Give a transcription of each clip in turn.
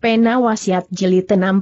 Pena Wasiat jeli 67.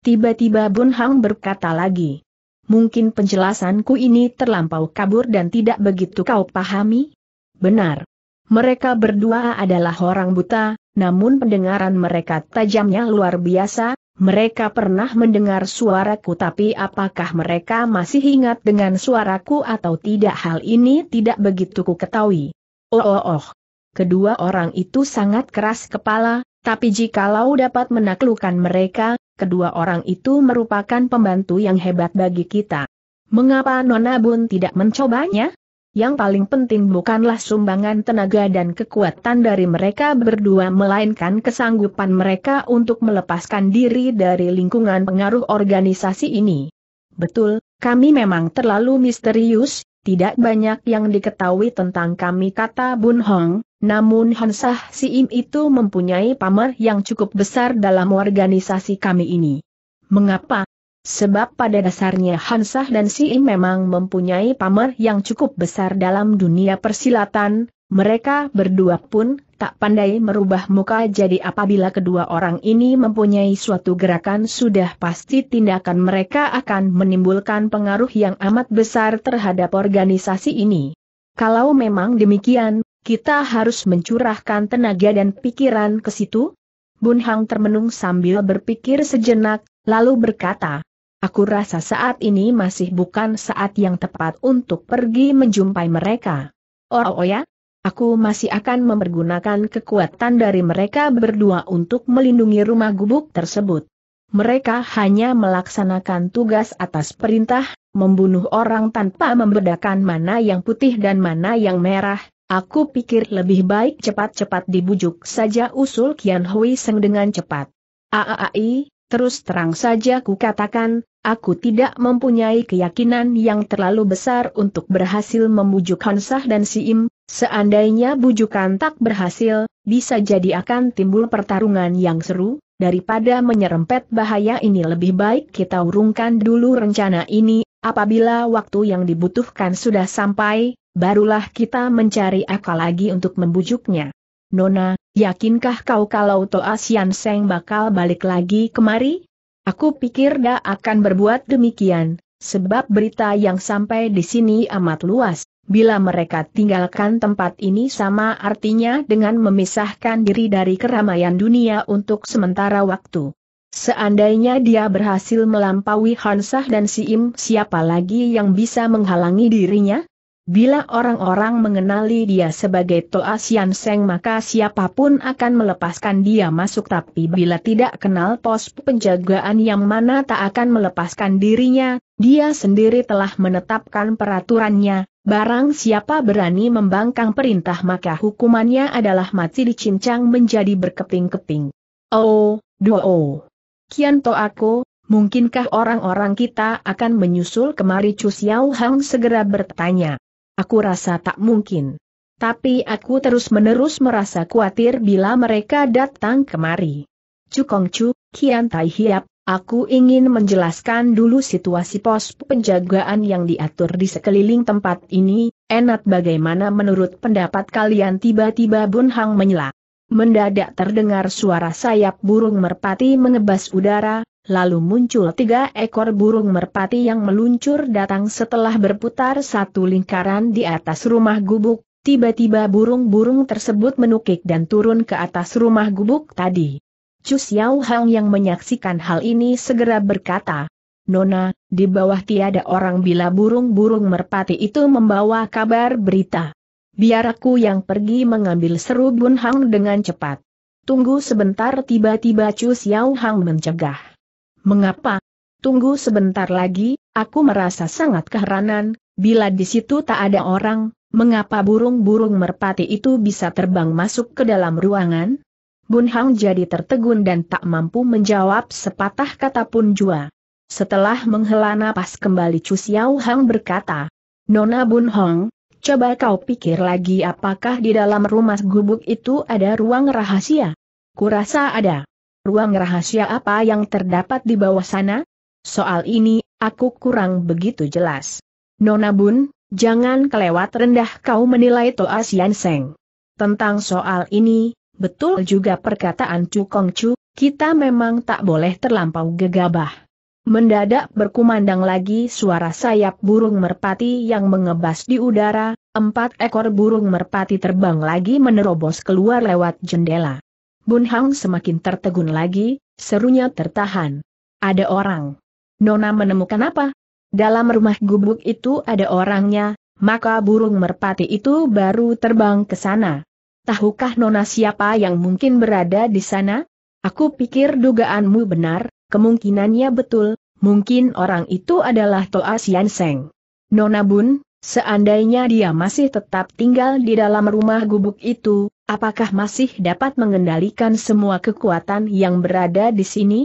Tiba-tiba Bun Hang berkata lagi. Mungkin penjelasanku ini terlampau kabur dan tidak begitu kau pahami? Benar. Mereka berdua adalah orang buta, namun pendengaran mereka tajamnya luar biasa, mereka pernah mendengar suaraku tapi apakah mereka masih ingat dengan suaraku atau tidak hal ini tidak begitu ku ketahui. Oh oh oh. Kedua orang itu sangat keras kepala, tapi jikalau dapat menaklukkan mereka, kedua orang itu merupakan pembantu yang hebat bagi kita. Mengapa Nona Bun tidak mencobanya? Yang paling penting bukanlah sumbangan tenaga dan kekuatan dari mereka berdua melainkan kesanggupan mereka untuk melepaskan diri dari lingkungan pengaruh organisasi ini. Betul, kami memang terlalu misterius, tidak banyak yang diketahui tentang kami kata Bun Hong, namun Hansah si Im itu mempunyai pamer yang cukup besar dalam organisasi kami ini. Mengapa? Sebab pada dasarnya Hansah dan si Im memang mempunyai pamer yang cukup besar dalam dunia persilatan, mereka berdua pun tak pandai merubah muka jadi apabila kedua orang ini mempunyai suatu gerakan sudah pasti tindakan mereka akan menimbulkan pengaruh yang amat besar terhadap organisasi ini. Kalau memang demikian, kita harus mencurahkan tenaga dan pikiran ke situ? Bun Hang termenung sambil berpikir sejenak, lalu berkata, Aku rasa saat ini masih bukan saat yang tepat untuk pergi menjumpai mereka. Oh, oh ya, aku masih akan mempergunakan kekuatan dari mereka berdua untuk melindungi rumah gubuk tersebut. Mereka hanya melaksanakan tugas atas perintah, membunuh orang tanpa membedakan mana yang putih dan mana yang merah, Aku pikir lebih baik cepat-cepat dibujuk saja usul Kian Hui Seng dengan cepat. Aaai, terus terang saja ku katakan, aku tidak mempunyai keyakinan yang terlalu besar untuk berhasil membujuk Hansah dan Siim, seandainya bujukan tak berhasil, bisa jadi akan timbul pertarungan yang seru, daripada menyerempet bahaya ini lebih baik kita urungkan dulu rencana ini, apabila waktu yang dibutuhkan sudah sampai, Barulah kita mencari akal lagi untuk membujuknya. Nona, yakinkah kau kalau Toa Sian Seng bakal balik lagi kemari? Aku pikir dia akan berbuat demikian, sebab berita yang sampai di sini amat luas. Bila mereka tinggalkan tempat ini sama artinya dengan memisahkan diri dari keramaian dunia untuk sementara waktu. Seandainya dia berhasil melampaui Hansah dan Siim siapa lagi yang bisa menghalangi dirinya? Bila orang-orang mengenali dia sebagai Toa Sian Seng maka siapapun akan melepaskan dia masuk tapi bila tidak kenal pos penjagaan yang mana tak akan melepaskan dirinya, dia sendiri telah menetapkan peraturannya, barang siapa berani membangkang perintah maka hukumannya adalah mati dicincang menjadi berkeping-keping. Oh, do oh. Kian aku, Mungkinkah orang-orang kita akan menyusul kemari Chu Xiao Hang segera bertanya. Aku rasa tak mungkin. Tapi aku terus-menerus merasa khawatir bila mereka datang kemari. Cukong Chu, Kian Tai Hiap, aku ingin menjelaskan dulu situasi pos penjagaan yang diatur di sekeliling tempat ini, enak bagaimana menurut pendapat kalian tiba-tiba Bun Hang menyela. Mendadak terdengar suara sayap burung merpati mengebas udara, lalu muncul tiga ekor burung merpati yang meluncur datang setelah berputar satu lingkaran di atas rumah gubuk, tiba-tiba burung-burung tersebut menukik dan turun ke atas rumah gubuk tadi. Chu Xiao Hang yang menyaksikan hal ini segera berkata, Nona, di bawah tiada orang bila burung-burung merpati itu membawa kabar berita. Biar aku yang pergi mengambil seru Bun Hang dengan cepat. Tunggu sebentar tiba-tiba Chu Xiao Hang mencegah. Mengapa? Tunggu sebentar lagi, aku merasa sangat keheranan, bila di situ tak ada orang, mengapa burung-burung merpati itu bisa terbang masuk ke dalam ruangan? Bun Hang jadi tertegun dan tak mampu menjawab sepatah kata pun jua. Setelah menghela napas kembali Chu Xiao Hang berkata, Nona Bun Hong, Coba kau pikir lagi apakah di dalam rumah gubuk itu ada ruang rahasia? Kurasa ada ruang rahasia apa yang terdapat di bawah sana? Soal ini, aku kurang begitu jelas. Nona Bun, jangan kelewat rendah kau menilai Toa Sian Seng. Tentang soal ini, betul juga perkataan Chu Kong Chu, kita memang tak boleh terlampau gegabah. Mendadak berkumandang lagi suara sayap burung merpati yang mengebas di udara, empat ekor burung merpati terbang lagi menerobos keluar lewat jendela. Bun Hang semakin tertegun lagi, serunya tertahan. Ada orang. Nona menemukan apa? Dalam rumah gubuk itu ada orangnya, maka burung merpati itu baru terbang ke sana. Tahukah Nona siapa yang mungkin berada di sana? Aku pikir dugaanmu benar, kemungkinannya betul, mungkin orang itu adalah Toa Sian Seng. Nona Bun, Seandainya dia masih tetap tinggal di dalam rumah gubuk itu, apakah masih dapat mengendalikan semua kekuatan yang berada di sini?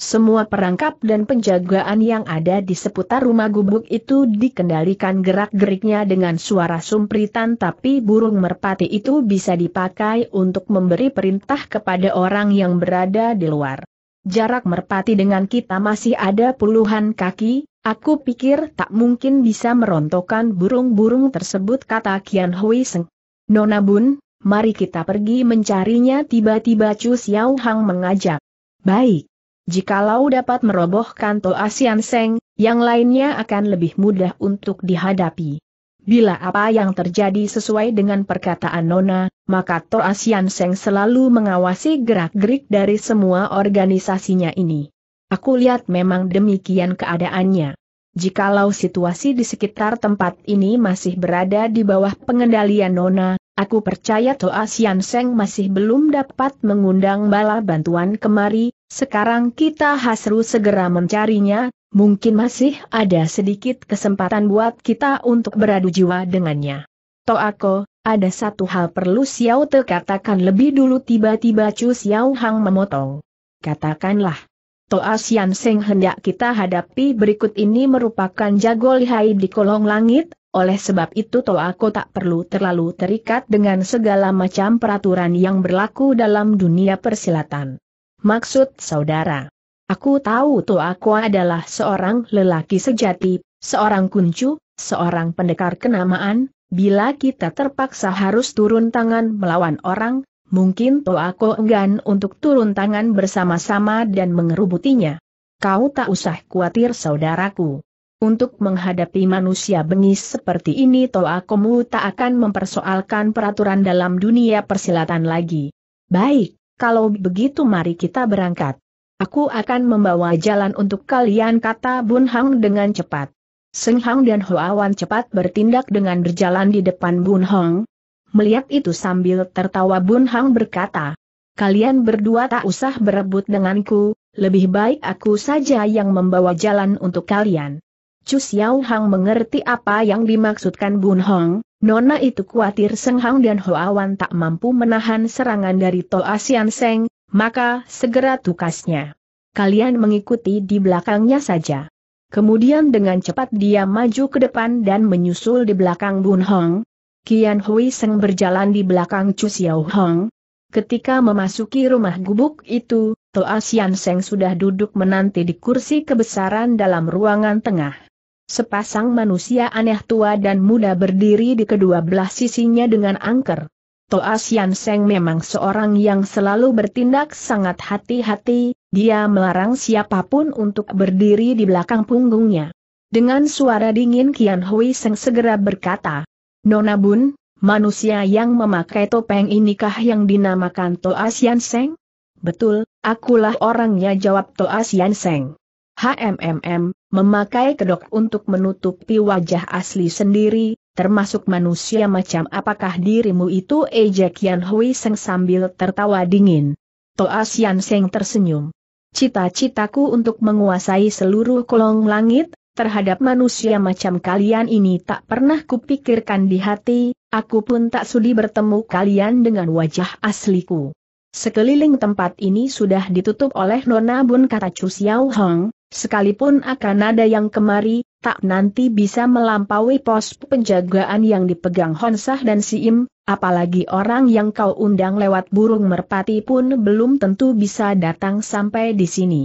Semua perangkap dan penjagaan yang ada di seputar rumah gubuk itu dikendalikan gerak-geriknya dengan suara sumpritan tapi burung merpati itu bisa dipakai untuk memberi perintah kepada orang yang berada di luar. Jarak merpati dengan kita masih ada puluhan kaki, aku pikir tak mungkin bisa merontokkan burung-burung tersebut kata Kian Hui Seng. Nona Bun, mari kita pergi mencarinya tiba-tiba Chu Xiao Hang mengajak. Baik. Jikalau dapat merobohkan To Sian Seng, yang lainnya akan lebih mudah untuk dihadapi. Bila apa yang terjadi sesuai dengan perkataan Nona, maka Toa Sian Seng selalu mengawasi gerak-gerik dari semua organisasinya ini. Aku lihat memang demikian keadaannya. Jikalau situasi di sekitar tempat ini masih berada di bawah pengendalian Nona, aku percaya Toa Sian Seng masih belum dapat mengundang bala bantuan kemari, sekarang kita hasru segera mencarinya, mungkin masih ada sedikit kesempatan buat kita untuk beradu jiwa dengannya. Toako, ada satu hal perlu Xiao Te katakan lebih dulu tiba-tiba Chu Xiao Hang memotong. Katakanlah. Toa Sian Seng hendak kita hadapi berikut ini merupakan jago lihai di kolong langit, oleh sebab itu Toako tak perlu terlalu terikat dengan segala macam peraturan yang berlaku dalam dunia persilatan. Maksud saudara. Aku tahu Toa aku adalah seorang lelaki sejati, seorang kuncu, seorang pendekar kenamaan, bila kita terpaksa harus turun tangan melawan orang, mungkin aku enggan untuk turun tangan bersama-sama dan mengerubutinya. Kau tak usah khawatir saudaraku. Untuk menghadapi manusia bengis seperti ini Toakomu tak akan mempersoalkan peraturan dalam dunia persilatan lagi. Baik, kalau begitu mari kita berangkat. Aku akan membawa jalan untuk kalian kata Bun Hang dengan cepat. Seng Hang dan Hoawan cepat bertindak dengan berjalan di depan Bun Hang. Melihat itu sambil tertawa Bun Hang berkata, Kalian berdua tak usah berebut denganku, lebih baik aku saja yang membawa jalan untuk kalian. Chu Xiao Hang mengerti apa yang dimaksudkan Bun Hong, Nona itu khawatir Seng Hang dan Hoawan tak mampu menahan serangan dari Toa Sian Seng, maka segera tukasnya. Kalian mengikuti di belakangnya saja. Kemudian dengan cepat dia maju ke depan dan menyusul di belakang Bun Hong. Kian Hui Seng berjalan di belakang Chu Xiao Hong. Ketika memasuki rumah gubuk itu, Toa Sian Seng sudah duduk menanti di kursi kebesaran dalam ruangan tengah. Sepasang manusia aneh tua dan muda berdiri di kedua belah sisinya dengan angker. Toa Sian Seng memang seorang yang selalu bertindak sangat hati-hati, dia melarang siapapun untuk berdiri di belakang punggungnya. Dengan suara dingin Kian Hui Seng segera berkata, Nona Bun, manusia yang memakai topeng inikah yang dinamakan Toa Sian Seng? Betul, akulah orangnya jawab Toa Sian Seng. HMMM, memakai kedok untuk menutupi wajah asli sendiri, termasuk manusia macam apakah dirimu itu ejek Yan Hui Seng sambil tertawa dingin. Toa Sian Seng tersenyum. Cita-citaku untuk menguasai seluruh kolong langit, terhadap manusia macam kalian ini tak pernah kupikirkan di hati, aku pun tak sudi bertemu kalian dengan wajah asliku. Sekeliling tempat ini sudah ditutup oleh Nona Bun kata Chu Xiao Hong, Sekalipun akan ada yang kemari, tak nanti bisa melampaui pos penjagaan yang dipegang Honsah dan Siim, apalagi orang yang kau undang lewat burung merpati pun belum tentu bisa datang sampai di sini.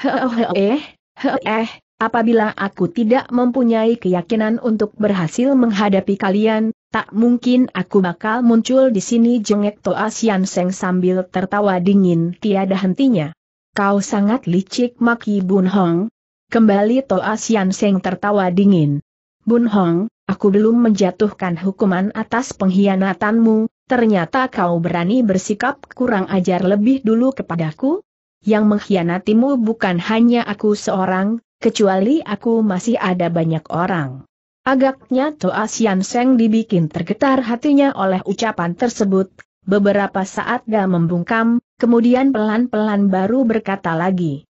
Hehehe, heeh, eh, eh, apabila aku tidak mempunyai keyakinan untuk berhasil menghadapi kalian, tak mungkin aku bakal muncul di sini jengek Toa Sian Seng sambil tertawa dingin tiada hentinya. Kau sangat licik Maki Bun Hong. Kembali Toa Sian Seng tertawa dingin. Bun Hong, aku belum menjatuhkan hukuman atas pengkhianatanmu, ternyata kau berani bersikap kurang ajar lebih dulu kepadaku? Yang mengkhianatimu bukan hanya aku seorang, kecuali aku masih ada banyak orang. Agaknya Toa Sian Seng dibikin tergetar hatinya oleh ucapan tersebut, beberapa saat dia membungkam, Kemudian pelan-pelan baru berkata lagi.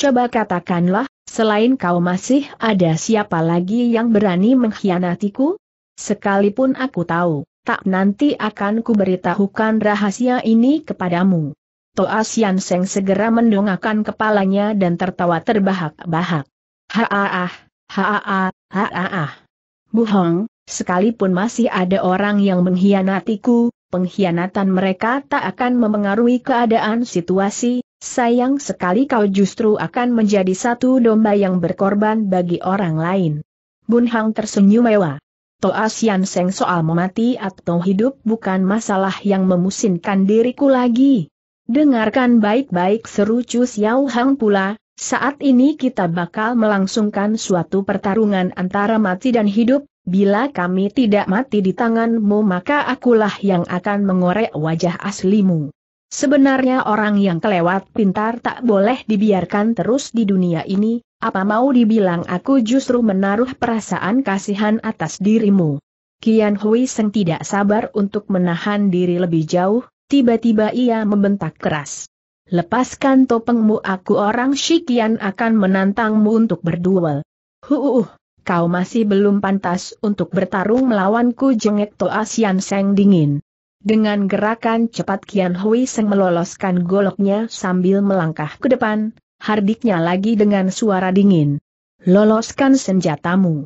Coba katakanlah, selain kau masih ada siapa lagi yang berani mengkhianatiku? Sekalipun aku tahu, tak nanti akan kuberitahukan rahasia ini kepadamu. Toa Sian Seng segera mendongakkan kepalanya dan tertawa terbahak-bahak. Haaah, haaah, haaah. Buhong, sekalipun masih ada orang yang mengkhianatiku, pengkhianatan mereka tak akan memengaruhi keadaan situasi, sayang sekali kau justru akan menjadi satu domba yang berkorban bagi orang lain. Bun Hang tersenyum mewah. Toa Sian Seng soal memati atau hidup bukan masalah yang memusinkan diriku lagi. Dengarkan baik-baik seru Chu Xiao Hang pula, saat ini kita bakal melangsungkan suatu pertarungan antara mati dan hidup, Bila kami tidak mati di tanganmu maka akulah yang akan mengorek wajah aslimu. Sebenarnya orang yang kelewat pintar tak boleh dibiarkan terus di dunia ini, apa mau dibilang aku justru menaruh perasaan kasihan atas dirimu. Kian Hui Seng tidak sabar untuk menahan diri lebih jauh, tiba-tiba ia membentak keras. Lepaskan topengmu aku orang Shikian akan menantangmu untuk berduel. Huuuh, kau masih belum pantas untuk bertarung melawanku jengek Toa Sian Seng dingin. Dengan gerakan cepat Kian Hui Seng meloloskan goloknya sambil melangkah ke depan, hardiknya lagi dengan suara dingin. Loloskan senjatamu.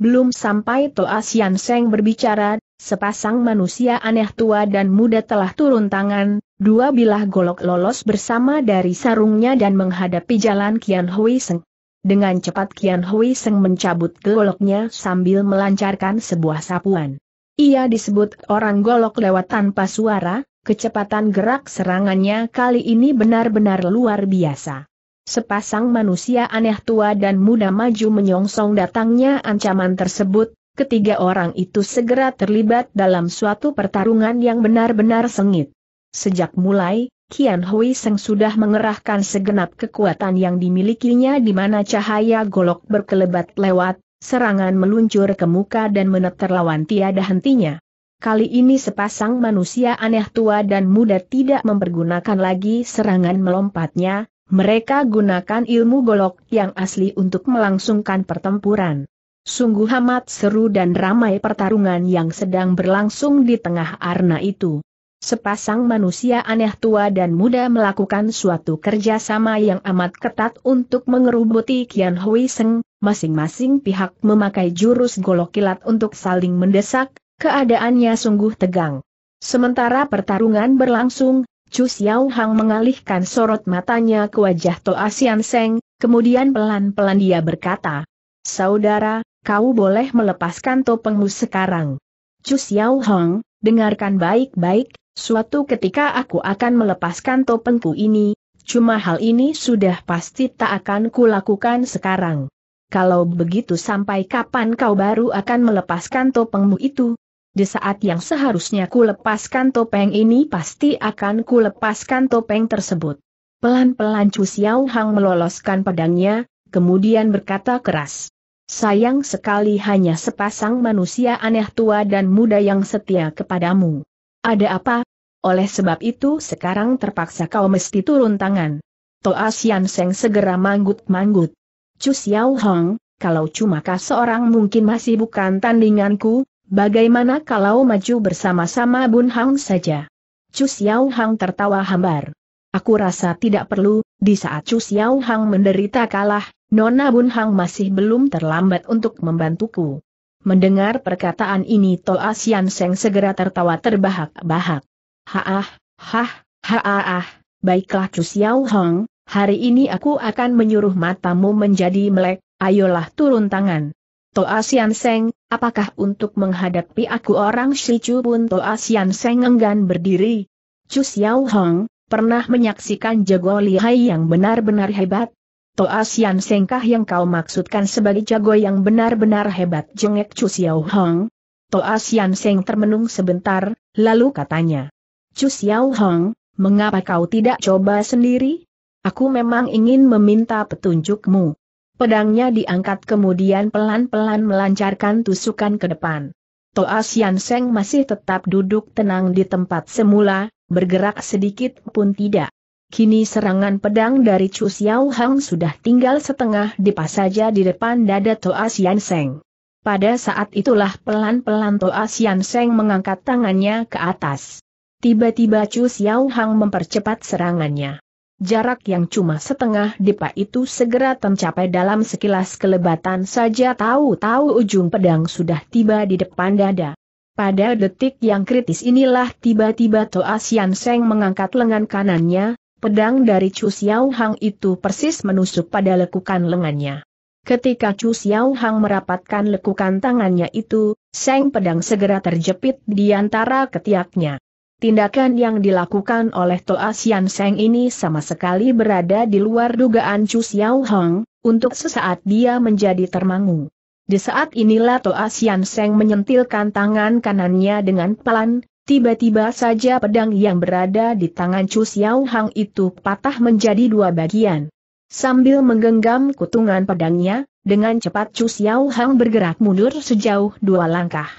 Belum sampai Toa Sian Seng berbicara, sepasang manusia aneh tua dan muda telah turun tangan, dua bilah golok lolos bersama dari sarungnya dan menghadapi jalan Kian Hui Seng. Dengan cepat Kian Hui Seng mencabut goloknya sambil melancarkan sebuah sapuan. Ia disebut orang golok lewat tanpa suara, kecepatan gerak serangannya kali ini benar-benar luar biasa. Sepasang manusia aneh tua dan muda maju menyongsong datangnya ancaman tersebut, ketiga orang itu segera terlibat dalam suatu pertarungan yang benar-benar sengit. Sejak mulai, Kian Hui Seng sudah mengerahkan segenap kekuatan yang dimilikinya di mana cahaya golok berkelebat lewat, serangan meluncur ke muka dan meneter lawan tiada hentinya. Kali ini sepasang manusia aneh tua dan muda tidak mempergunakan lagi serangan melompatnya, mereka gunakan ilmu golok yang asli untuk melangsungkan pertempuran. Sungguh amat seru dan ramai pertarungan yang sedang berlangsung di tengah arna itu sepasang manusia aneh tua dan muda melakukan suatu kerjasama yang amat ketat untuk mengerubuti Kian Hui Seng, masing-masing pihak memakai jurus golok kilat untuk saling mendesak, keadaannya sungguh tegang. Sementara pertarungan berlangsung, Chu Xiao Hang mengalihkan sorot matanya ke wajah Toa Sian Seng, kemudian pelan-pelan dia berkata, Saudara, kau boleh melepaskan topengmu sekarang. Chu Xiao Hang, dengarkan baik-baik, Suatu ketika aku akan melepaskan topengku ini, cuma hal ini sudah pasti tak akan kulakukan sekarang. Kalau begitu sampai kapan kau baru akan melepaskan topengmu itu? Di saat yang seharusnya ku lepaskan topeng ini pasti akan ku lepaskan topeng tersebut. Pelan-pelan Chu Xiao Hang meloloskan pedangnya, kemudian berkata keras. Sayang sekali hanya sepasang manusia aneh tua dan muda yang setia kepadamu. Ada apa? Oleh sebab itu sekarang terpaksa kau mesti turun tangan. Toa Sian Seng segera manggut-manggut. Chu Xiao Hong, kalau cuma kau seorang mungkin masih bukan tandinganku, bagaimana kalau maju bersama-sama Bun Hang saja? Chu Xiao Hang tertawa hambar. Aku rasa tidak perlu, di saat Chu Xiao Hang menderita kalah, Nona Bun Hang masih belum terlambat untuk membantuku. Mendengar perkataan ini Toa Sian Seng segera tertawa terbahak-bahak. Haah, hah, haah, baiklah Cus Yau Hong, hari ini aku akan menyuruh matamu menjadi melek, ayolah turun tangan. Toa Sian Seng, apakah untuk menghadapi aku orang Chu pun Toa Sian Seng enggan berdiri? Cus Yau Hong, pernah menyaksikan jago lihai yang benar-benar hebat, Toa Sian Sengkah yang kau maksudkan sebagai jago yang benar-benar hebat jengek Chu Xiao Hong. Toa Sian Seng termenung sebentar, lalu katanya. Chu Xiao Hong, mengapa kau tidak coba sendiri? Aku memang ingin meminta petunjukmu. Pedangnya diangkat kemudian pelan-pelan melancarkan tusukan ke depan. Toa Sian Seng masih tetap duduk tenang di tempat semula, bergerak sedikit pun tidak. Kini serangan pedang dari Chu Xiao Hang sudah tinggal setengah dipas saja di depan dada Toa Sian Seng. Pada saat itulah pelan-pelan Toa Sian Seng mengangkat tangannya ke atas. Tiba-tiba Chu Xiao Hang mempercepat serangannya. Jarak yang cuma setengah depa itu segera tercapai dalam sekilas kelebatan saja tahu-tahu ujung pedang sudah tiba di depan dada. Pada detik yang kritis inilah tiba-tiba Toa Sian Seng mengangkat lengan kanannya, Pedang dari Chu Xiao Hang itu persis menusuk pada lekukan lengannya. Ketika Chu Xiao Hang merapatkan lekukan tangannya itu, Seng pedang segera terjepit di antara ketiaknya. Tindakan yang dilakukan oleh Toa Xian Seng ini sama sekali berada di luar dugaan Chu Xiao Hang, untuk sesaat dia menjadi termangu. Di saat inilah Toa Xian Seng menyentilkan tangan kanannya dengan pelan, Tiba-tiba saja pedang yang berada di tangan Chu Xiao Hang itu patah menjadi dua bagian. Sambil menggenggam kutungan pedangnya, dengan cepat Chu Xiao Hang bergerak mundur sejauh dua langkah.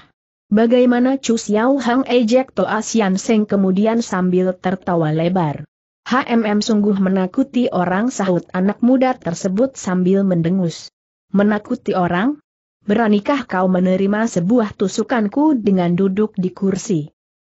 Bagaimana Chu Xiao Hang ejek Toa Sian Seng kemudian sambil tertawa lebar. HMM sungguh menakuti orang sahut anak muda tersebut sambil mendengus. Menakuti orang? Beranikah kau menerima sebuah tusukanku dengan duduk di kursi?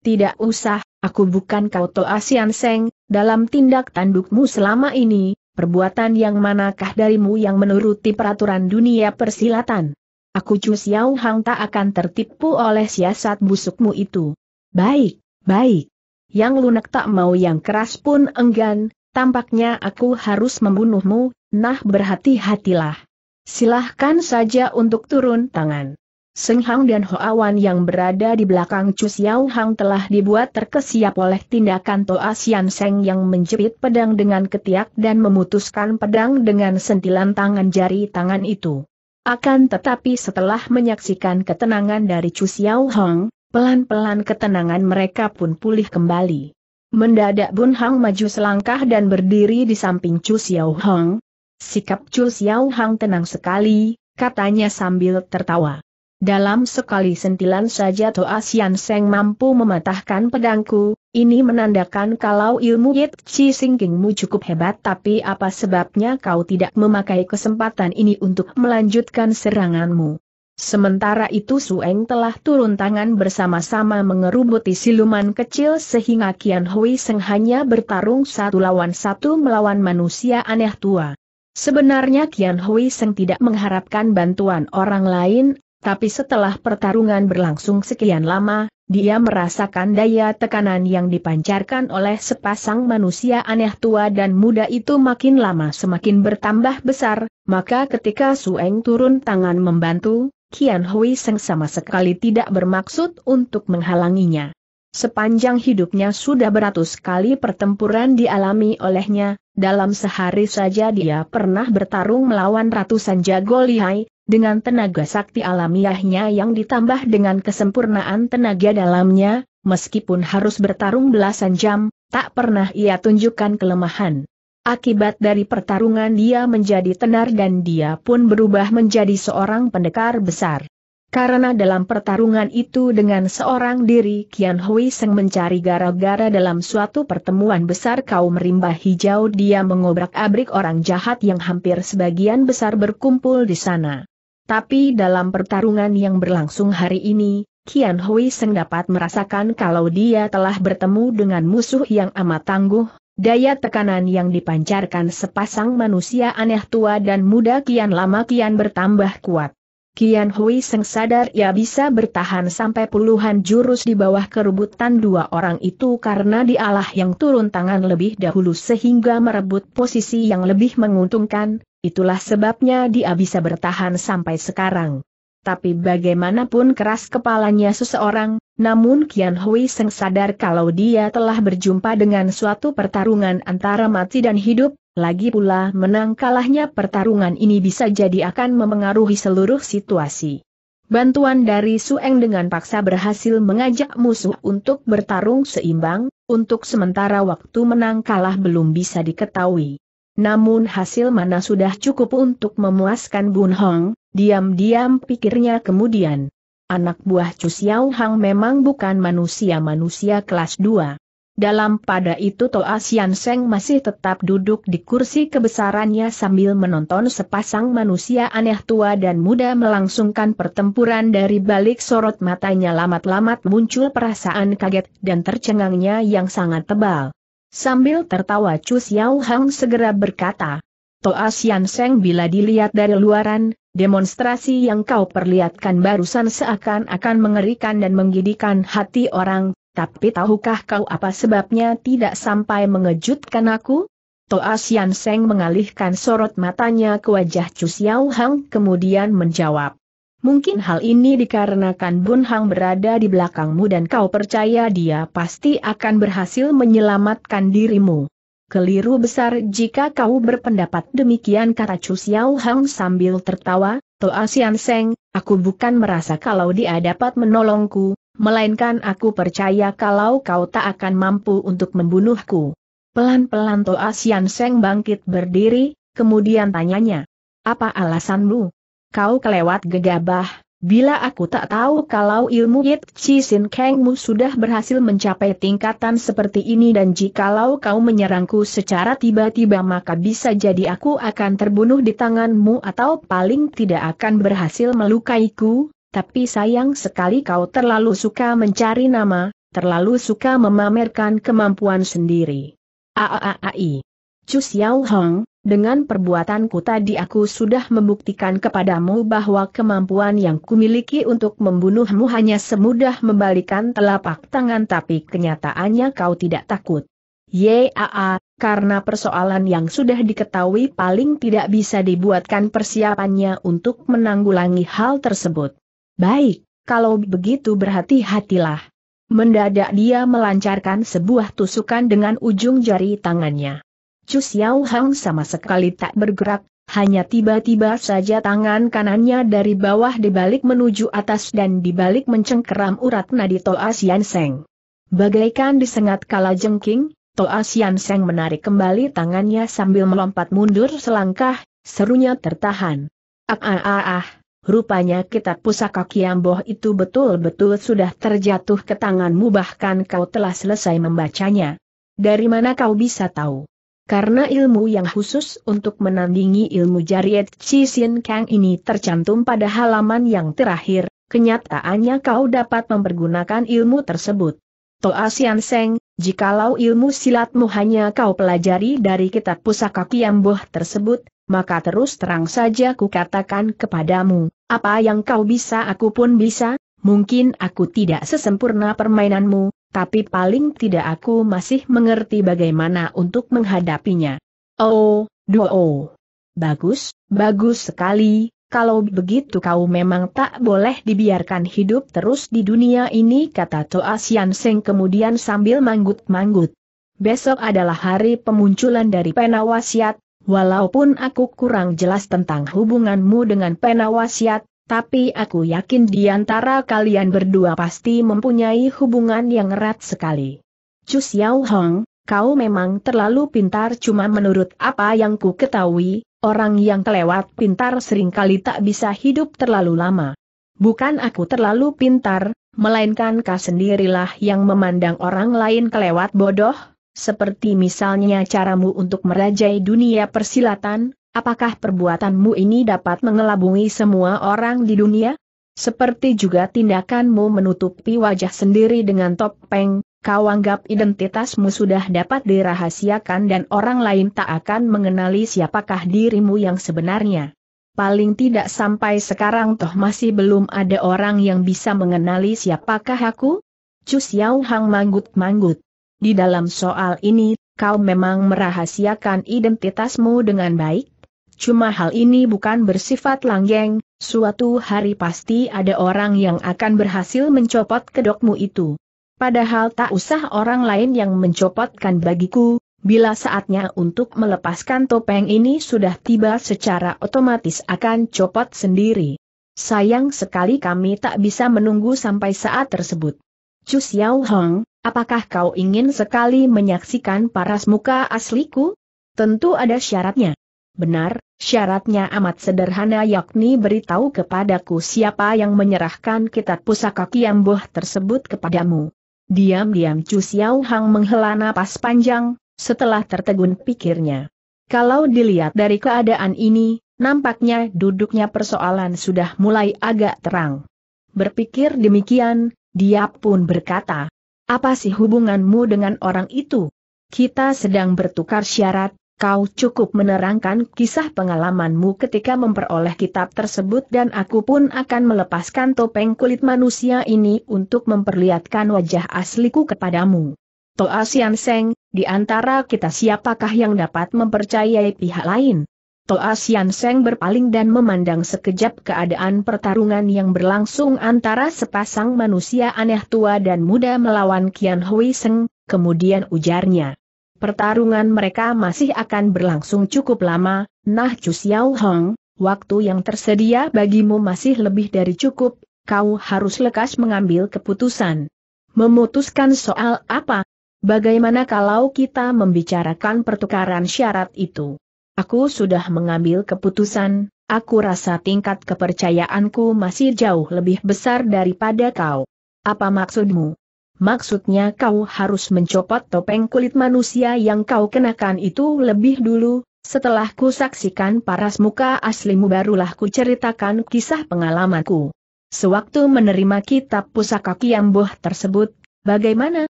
Tidak usah, aku bukan kau Asian Seng, dalam tindak tandukmu selama ini, perbuatan yang manakah darimu yang menuruti peraturan dunia persilatan? Aku Chu Xiao Hang tak akan tertipu oleh siasat busukmu itu. Baik, baik. Yang lunak tak mau yang keras pun enggan, tampaknya aku harus membunuhmu, nah berhati-hatilah. Silahkan saja untuk turun tangan. Seng Hang dan Hoawan yang berada di belakang Chu Xiao Hang telah dibuat terkesiap oleh tindakan Toa Sian Seng yang menjerit pedang dengan ketiak dan memutuskan pedang dengan sentilan tangan jari tangan itu. Akan tetapi setelah menyaksikan ketenangan dari Chu Xiao Hang, pelan-pelan ketenangan mereka pun pulih kembali. Mendadak Bun Hang maju selangkah dan berdiri di samping Chu Xiao Hang. Sikap Chu Xiao Hang tenang sekali, katanya sambil tertawa. Dalam sekali sentilan saja Toa Sian Seng mampu mematahkan pedangku, ini menandakan kalau ilmu Yit Chi Singkingmu cukup hebat tapi apa sebabnya kau tidak memakai kesempatan ini untuk melanjutkan seranganmu. Sementara itu Sueng telah turun tangan bersama-sama mengerubuti siluman kecil sehingga Kian Hui Seng hanya bertarung satu lawan satu melawan manusia aneh tua. Sebenarnya Kian Hui Seng tidak mengharapkan bantuan orang lain, tapi setelah pertarungan berlangsung sekian lama, dia merasakan daya tekanan yang dipancarkan oleh sepasang manusia aneh tua dan muda itu makin lama semakin bertambah besar, maka ketika Sueng turun tangan membantu, Kian Hui Seng sama sekali tidak bermaksud untuk menghalanginya. Sepanjang hidupnya sudah beratus kali pertempuran dialami olehnya, dalam sehari saja dia pernah bertarung melawan ratusan jago lihai, dengan tenaga sakti alamiahnya yang ditambah dengan kesempurnaan tenaga dalamnya, meskipun harus bertarung belasan jam, tak pernah ia tunjukkan kelemahan. Akibat dari pertarungan dia menjadi tenar dan dia pun berubah menjadi seorang pendekar besar. Karena dalam pertarungan itu dengan seorang diri Kian Hui Seng mencari gara-gara dalam suatu pertemuan besar kaum rimba hijau dia mengobrak-abrik orang jahat yang hampir sebagian besar berkumpul di sana. Tapi dalam pertarungan yang berlangsung hari ini, Kian Hui Seng dapat merasakan kalau dia telah bertemu dengan musuh yang amat tangguh, daya tekanan yang dipancarkan sepasang manusia aneh tua dan muda kian lama kian bertambah kuat. Kian Hui Seng sadar ia bisa bertahan sampai puluhan jurus di bawah kerubutan dua orang itu karena dialah yang turun tangan lebih dahulu sehingga merebut posisi yang lebih menguntungkan, Itulah sebabnya dia bisa bertahan sampai sekarang. Tapi bagaimanapun keras kepalanya seseorang, namun Kian Hui Seng sadar kalau dia telah berjumpa dengan suatu pertarungan antara mati dan hidup, lagi pula menang kalahnya pertarungan ini bisa jadi akan memengaruhi seluruh situasi. Bantuan dari Sueng dengan paksa berhasil mengajak musuh untuk bertarung seimbang, untuk sementara waktu menang kalah belum bisa diketahui. Namun hasil mana sudah cukup untuk memuaskan Bun Hong, diam-diam pikirnya kemudian. Anak buah Chu Xiao Hang memang bukan manusia-manusia kelas 2. Dalam pada itu Toa Sian Seng masih tetap duduk di kursi kebesarannya sambil menonton sepasang manusia aneh tua dan muda melangsungkan pertempuran dari balik sorot matanya lamat-lamat muncul perasaan kaget dan tercengangnya yang sangat tebal. Sambil tertawa Chu Xiao Hang segera berkata, Toa Xian Seng bila dilihat dari luaran, demonstrasi yang kau perlihatkan barusan seakan-akan mengerikan dan menggidikan hati orang, tapi tahukah kau apa sebabnya tidak sampai mengejutkan aku? Toa Xian Seng mengalihkan sorot matanya ke wajah Chu Xiao Hang kemudian menjawab, Mungkin hal ini dikarenakan Bun Hang berada di belakangmu dan kau percaya dia pasti akan berhasil menyelamatkan dirimu. Keliru besar jika kau berpendapat demikian kata Chu Xiao Hang sambil tertawa, Toa Sian Seng, aku bukan merasa kalau dia dapat menolongku, melainkan aku percaya kalau kau tak akan mampu untuk membunuhku. Pelan-pelan Toa Sian Seng bangkit berdiri, kemudian tanyanya, apa alasanmu? kau kelewat gegabah, bila aku tak tahu kalau ilmu Yit Chi Sin Kengmu sudah berhasil mencapai tingkatan seperti ini dan jikalau kau menyerangku secara tiba-tiba maka bisa jadi aku akan terbunuh di tanganmu atau paling tidak akan berhasil melukaiku, tapi sayang sekali kau terlalu suka mencari nama, terlalu suka memamerkan kemampuan sendiri. Aaai. Chu Xiao Hong, dengan perbuatanku tadi aku sudah membuktikan kepadamu bahwa kemampuan yang kumiliki untuk membunuhmu hanya semudah membalikan telapak tangan tapi kenyataannya kau tidak takut. Yaa, karena persoalan yang sudah diketahui paling tidak bisa dibuatkan persiapannya untuk menanggulangi hal tersebut. Baik, kalau begitu berhati-hatilah. Mendadak dia melancarkan sebuah tusukan dengan ujung jari tangannya. Chu Xiao Hang sama sekali tak bergerak, hanya tiba-tiba saja tangan kanannya dari bawah dibalik menuju atas dan dibalik mencengkeram urat nadi Toa Sian Seng. Bagaikan disengat kala jengking, Toa Sian Seng menarik kembali tangannya sambil melompat mundur selangkah, serunya tertahan. Ah ah ah ah, rupanya kitab pusaka Kiamboh itu betul-betul sudah terjatuh ke tanganmu bahkan kau telah selesai membacanya. Dari mana kau bisa tahu? karena ilmu yang khusus untuk menandingi ilmu jariat Xin Kang ini tercantum pada halaman yang terakhir, kenyataannya kau dapat mempergunakan ilmu tersebut. Toa Sian Seng, jikalau ilmu silatmu hanya kau pelajari dari kitab pusaka Kiamboh tersebut, maka terus terang saja kukatakan kepadamu, apa yang kau bisa aku pun bisa, mungkin aku tidak sesempurna permainanmu, tapi paling tidak aku masih mengerti bagaimana untuk menghadapinya. Oh, duo. Bagus, bagus sekali, kalau begitu kau memang tak boleh dibiarkan hidup terus di dunia ini kata Toa Sian Seng kemudian sambil manggut-manggut. Besok adalah hari pemunculan dari penawasiat, walaupun aku kurang jelas tentang hubunganmu dengan penawasiat, tapi aku yakin di antara kalian berdua pasti mempunyai hubungan yang erat sekali. Chu Xiao Hong, kau memang terlalu pintar cuma menurut apa yang ku ketahui, orang yang kelewat pintar seringkali tak bisa hidup terlalu lama. Bukan aku terlalu pintar, melainkan kau sendirilah yang memandang orang lain kelewat bodoh, seperti misalnya caramu untuk merajai dunia persilatan, Apakah perbuatanmu ini dapat mengelabungi semua orang di dunia? Seperti juga tindakanmu menutupi wajah sendiri dengan topeng, kau anggap identitasmu sudah dapat dirahasiakan dan orang lain tak akan mengenali siapakah dirimu yang sebenarnya. Paling tidak sampai sekarang toh masih belum ada orang yang bisa mengenali siapakah aku? Cu Xiao Hang manggut-manggut. Di dalam soal ini, kau memang merahasiakan identitasmu dengan baik? Cuma hal ini bukan bersifat langgeng, suatu hari pasti ada orang yang akan berhasil mencopot kedokmu itu. Padahal tak usah orang lain yang mencopotkan bagiku, bila saatnya untuk melepaskan topeng ini sudah tiba secara otomatis akan copot sendiri. Sayang sekali kami tak bisa menunggu sampai saat tersebut. Chu Xiao Hong, apakah kau ingin sekali menyaksikan paras muka asliku? Tentu ada syaratnya. Benar, Syaratnya amat sederhana yakni beritahu kepadaku siapa yang menyerahkan kitab pusaka Kiamboh tersebut kepadamu. Diam-diam Chu Xiao Hang menghela napas panjang, setelah tertegun pikirnya. Kalau dilihat dari keadaan ini, nampaknya duduknya persoalan sudah mulai agak terang. Berpikir demikian, dia pun berkata, apa sih hubunganmu dengan orang itu? Kita sedang bertukar syarat, Kau cukup menerangkan kisah pengalamanmu ketika memperoleh kitab tersebut dan aku pun akan melepaskan topeng kulit manusia ini untuk memperlihatkan wajah asliku kepadamu. Toa Sian Seng, di antara kita siapakah yang dapat mempercayai pihak lain? Toa Sian Seng berpaling dan memandang sekejap keadaan pertarungan yang berlangsung antara sepasang manusia aneh tua dan muda melawan Kian Hui Seng, kemudian ujarnya. Pertarungan mereka masih akan berlangsung cukup lama, nah Chu Xiao Hong, waktu yang tersedia bagimu masih lebih dari cukup, kau harus lekas mengambil keputusan. Memutuskan soal apa? Bagaimana kalau kita membicarakan pertukaran syarat itu? Aku sudah mengambil keputusan, aku rasa tingkat kepercayaanku masih jauh lebih besar daripada kau. Apa maksudmu? Maksudnya kau harus mencopot topeng kulit manusia yang kau kenakan itu lebih dulu, setelah ku saksikan paras muka aslimu barulah ku ceritakan kisah pengalamanku. Sewaktu menerima kitab pusaka Kiamboh tersebut, bagaimana?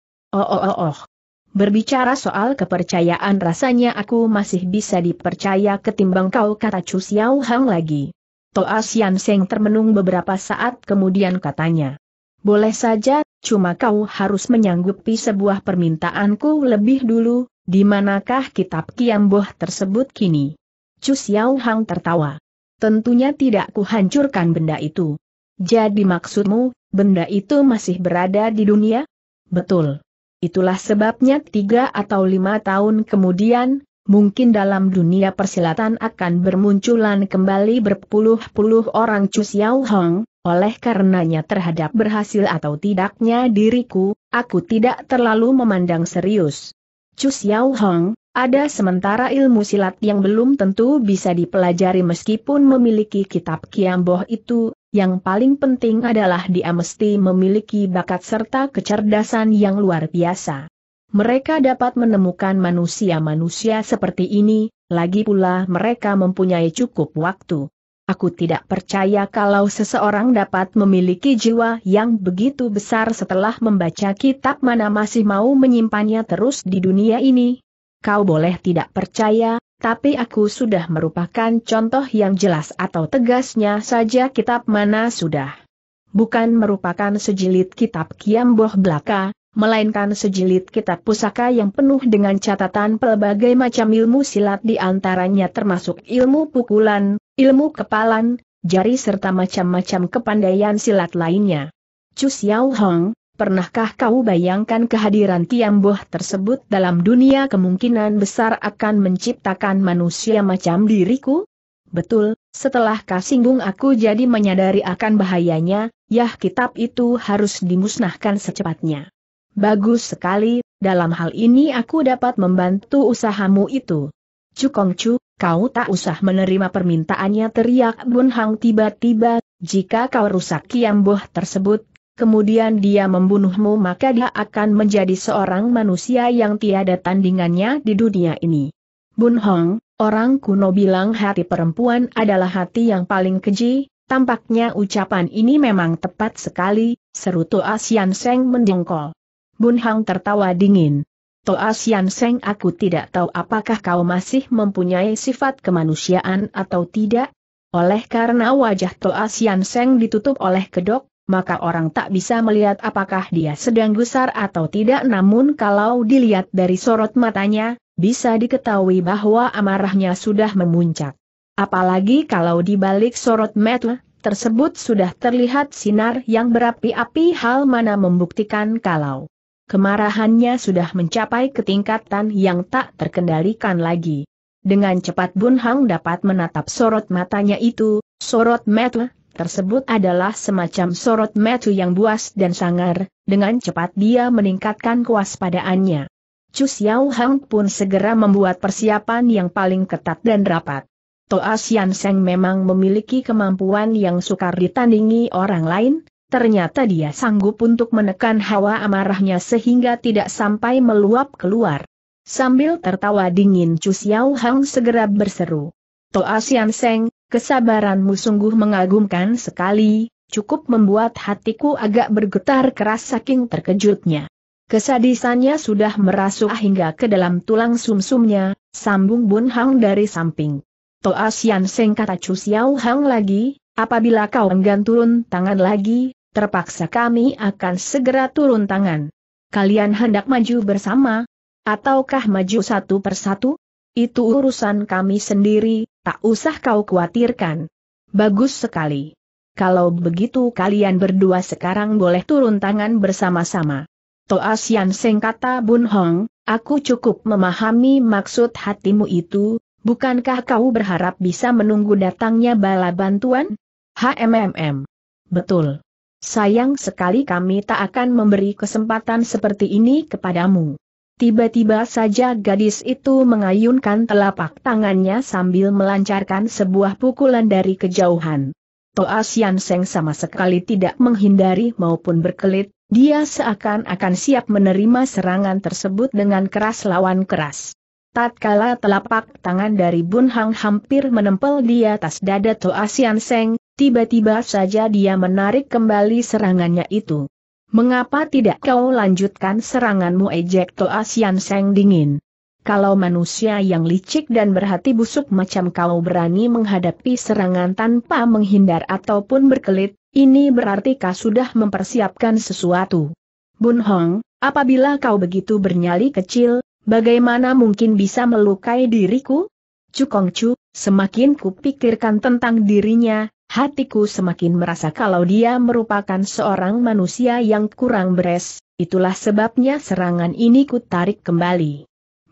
Oh oh oh oh. Berbicara soal kepercayaan rasanya aku masih bisa dipercaya ketimbang kau kata Chu Xiao Hang lagi. Toa Xian Seng termenung beberapa saat kemudian katanya. Boleh saja cuma kau harus menyanggupi sebuah permintaanku lebih dulu, di manakah kitab Kiamboh tersebut kini? Chu Xiao Hang tertawa. Tentunya tidak kuhancurkan benda itu. Jadi maksudmu, benda itu masih berada di dunia? Betul. Itulah sebabnya tiga atau lima tahun kemudian, mungkin dalam dunia persilatan akan bermunculan kembali berpuluh-puluh orang Chu Xiao Hang, oleh karenanya terhadap berhasil atau tidaknya diriku, aku tidak terlalu memandang serius. Chu Xiao Hong, ada sementara ilmu silat yang belum tentu bisa dipelajari meskipun memiliki kitab Kiamboh itu, yang paling penting adalah dia mesti memiliki bakat serta kecerdasan yang luar biasa. Mereka dapat menemukan manusia-manusia seperti ini, lagi pula mereka mempunyai cukup waktu. Aku tidak percaya kalau seseorang dapat memiliki jiwa yang begitu besar setelah membaca kitab mana masih mau menyimpannya terus di dunia ini. Kau boleh tidak percaya, tapi aku sudah merupakan contoh yang jelas atau tegasnya saja kitab mana sudah. Bukan merupakan sejilid kitab Kiamboh Belaka, melainkan sejilid kitab pusaka yang penuh dengan catatan pelbagai macam ilmu silat di antaranya termasuk ilmu pukulan, ilmu kepalan, jari serta macam-macam kepandaian silat lainnya. Chu Xiao Hong, pernahkah kau bayangkan kehadiran Boh tersebut dalam dunia kemungkinan besar akan menciptakan manusia macam diriku? Betul, setelah kasinggung aku jadi menyadari akan bahayanya, yah kitab itu harus dimusnahkan secepatnya. Bagus sekali, dalam hal ini aku dapat membantu usahamu itu. Cukong Chu, Kau tak usah menerima permintaannya teriak Bun Hang tiba-tiba, jika kau rusak Kiamboh tersebut, kemudian dia membunuhmu maka dia akan menjadi seorang manusia yang tiada tandingannya di dunia ini. Bun Hong, orang kuno bilang hati perempuan adalah hati yang paling keji, tampaknya ucapan ini memang tepat sekali, seru Toa ah Sian Seng mendengkol. Bun Hang tertawa dingin. Toa ah Sian Seng aku tidak tahu apakah kau masih mempunyai sifat kemanusiaan atau tidak. Oleh karena wajah Toa ah Sian Seng ditutup oleh kedok, maka orang tak bisa melihat apakah dia sedang gusar atau tidak namun kalau dilihat dari sorot matanya, bisa diketahui bahwa amarahnya sudah memuncak. Apalagi kalau di balik sorot mata tersebut sudah terlihat sinar yang berapi-api hal mana membuktikan kalau kemarahannya sudah mencapai ketingkatan yang tak terkendalikan lagi. Dengan cepat Bun Hang dapat menatap sorot matanya itu, sorot mata tersebut adalah semacam sorot metu yang buas dan sangar, dengan cepat dia meningkatkan kewaspadaannya. Chu Xiao Hang pun segera membuat persiapan yang paling ketat dan rapat. Toa Sian Seng memang memiliki kemampuan yang sukar ditandingi orang lain, ternyata dia sanggup untuk menekan hawa amarahnya sehingga tidak sampai meluap keluar. Sambil tertawa dingin Chu Xiao Hang segera berseru. Toa Sian Seng, kesabaranmu sungguh mengagumkan sekali, cukup membuat hatiku agak bergetar keras saking terkejutnya. Kesadisannya sudah merasuk hingga ke dalam tulang sumsumnya, sambung Bun Hang dari samping. Toa Sian Seng kata Chu Xiao Hang lagi, apabila kau enggan turun tangan lagi, terpaksa kami akan segera turun tangan. Kalian hendak maju bersama? Ataukah maju satu persatu? Itu urusan kami sendiri, tak usah kau khawatirkan. Bagus sekali. Kalau begitu kalian berdua sekarang boleh turun tangan bersama-sama. Toa Sian Seng kata Bun Hong, aku cukup memahami maksud hatimu itu, bukankah kau berharap bisa menunggu datangnya bala bantuan? HMMM. Betul. Sayang sekali kami tak akan memberi kesempatan seperti ini kepadamu. Tiba-tiba saja gadis itu mengayunkan telapak tangannya sambil melancarkan sebuah pukulan dari kejauhan. Toa Sian Seng sama sekali tidak menghindari maupun berkelit, dia seakan-akan siap menerima serangan tersebut dengan keras lawan keras. Tatkala telapak tangan dari Bun Hang hampir menempel di atas dada Toa Sian Seng, Tiba-tiba saja dia menarik kembali serangannya itu. Mengapa tidak kau lanjutkan seranganmu ejek asian Seng dingin? Kalau manusia yang licik dan berhati busuk macam kau berani menghadapi serangan tanpa menghindar ataupun berkelit, ini berarti kau sudah mempersiapkan sesuatu. Bun Hong, apabila kau begitu bernyali kecil, bagaimana mungkin bisa melukai diriku? Cukong Chu, semakin kupikirkan tentang dirinya, Hatiku semakin merasa kalau dia merupakan seorang manusia yang kurang beres, itulah sebabnya serangan ini ku tarik kembali.